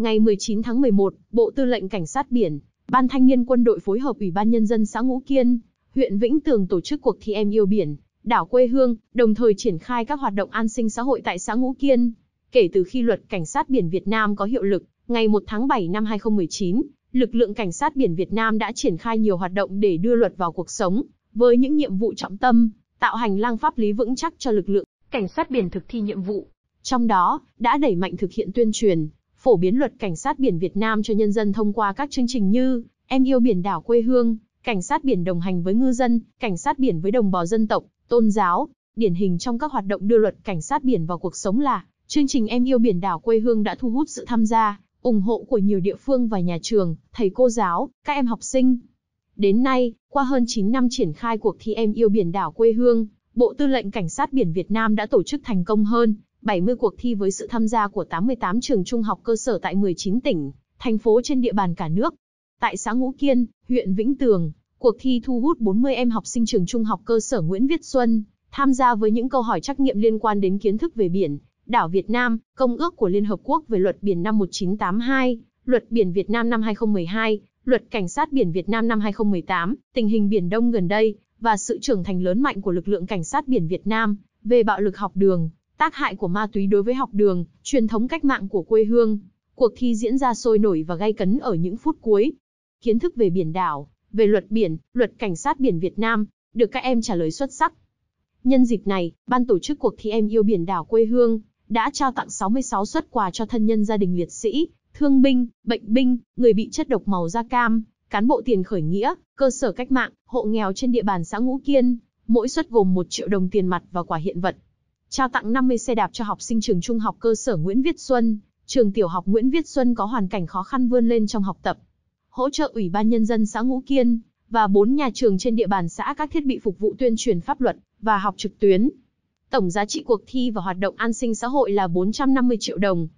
Ngày 19 tháng 11, Bộ Tư lệnh Cảnh sát Biển, Ban Thanh niên Quân đội phối hợp Ủy ban Nhân dân xã Ngũ Kiên, huyện Vĩnh Tường tổ chức cuộc thi Em yêu biển, đảo quê hương, đồng thời triển khai các hoạt động an sinh xã hội tại xã Ngũ Kiên. Kể từ khi luật Cảnh sát Biển Việt Nam có hiệu lực, ngày 1 tháng 7 năm 2019, lực lượng Cảnh sát Biển Việt Nam đã triển khai nhiều hoạt động để đưa luật vào cuộc sống, với những nhiệm vụ trọng tâm, tạo hành lang pháp lý vững chắc cho lực lượng Cảnh sát Biển thực thi nhiệm vụ. Trong đó, đã đẩy mạnh thực hiện tuyên truyền, phổ biến luật cảnh sát biển Việt Nam cho nhân dân thông qua các chương trình như Em yêu biển đảo quê hương, cảnh sát biển đồng hành với ngư dân, cảnh sát biển với đồng bào dân tộc, tôn giáo. Điển hình trong các hoạt động đưa luật cảnh sát biển vào cuộc sống là chương trình Em yêu biển đảo quê hương đã thu hút sự tham gia, ủng hộ của nhiều địa phương và nhà trường, thầy cô giáo, các em học sinh. Đến nay, qua hơn 9 năm triển khai cuộc thi Em yêu biển đảo quê hương, Bộ Tư lệnh Cảnh sát biển Việt Nam đã tổ chức thành công hơn 70 cuộc thi với sự tham gia của 88 trường trung học cơ sở tại 19 tỉnh, thành phố trên địa bàn cả nước. Tại xã Ngũ Kiên, huyện Vĩnh Tường, cuộc thi thu hút 40 em học sinh trường trung học cơ sở Nguyễn Viết Xuân, tham gia với những câu hỏi trắc nghiệm liên quan đến kiến thức về biển, đảo Việt Nam, Công ước của Liên Hợp Quốc về luật biển năm 1982, luật biển Việt Nam năm 2012, luật cảnh sát biển Việt Nam năm 2018, tình hình biển Đông gần đây, và sự trưởng thành lớn mạnh của lực lượng cảnh sát biển Việt Nam, về bạo lực học đường, tác hại của ma túy đối với học đường, truyền thống cách mạng của quê hương. Cuộc thi diễn ra sôi nổi và gay cấn ở những phút cuối. Kiến thức về biển đảo, về luật biển, luật cảnh sát biển Việt Nam, được các em trả lời xuất sắc. Nhân dịp này, ban tổ chức cuộc thi Em yêu biển đảo quê hương đã trao tặng 66 suất quà cho thân nhân gia đình liệt sĩ, thương binh, bệnh binh, người bị chất độc màu da cam, cán bộ tiền khởi nghĩa, cơ sở cách mạng, hộ nghèo trên địa bàn xã Ngũ Kiên, mỗi suất gồm 1 triệu đồng tiền mặt và quà hiện vật trao tặng 50 xe đạp cho học sinh trường trung học cơ sở Nguyễn Viết Xuân, trường tiểu học Nguyễn Viết Xuân có hoàn cảnh khó khăn vươn lên trong học tập. Hỗ trợ Ủy ban Nhân dân xã Ngũ Kiên và 4 nhà trường trên địa bàn xã các thiết bị phục vụ tuyên truyền pháp luật và học trực tuyến. Tổng giá trị cuộc thi và hoạt động an sinh xã hội là 450 triệu đồng.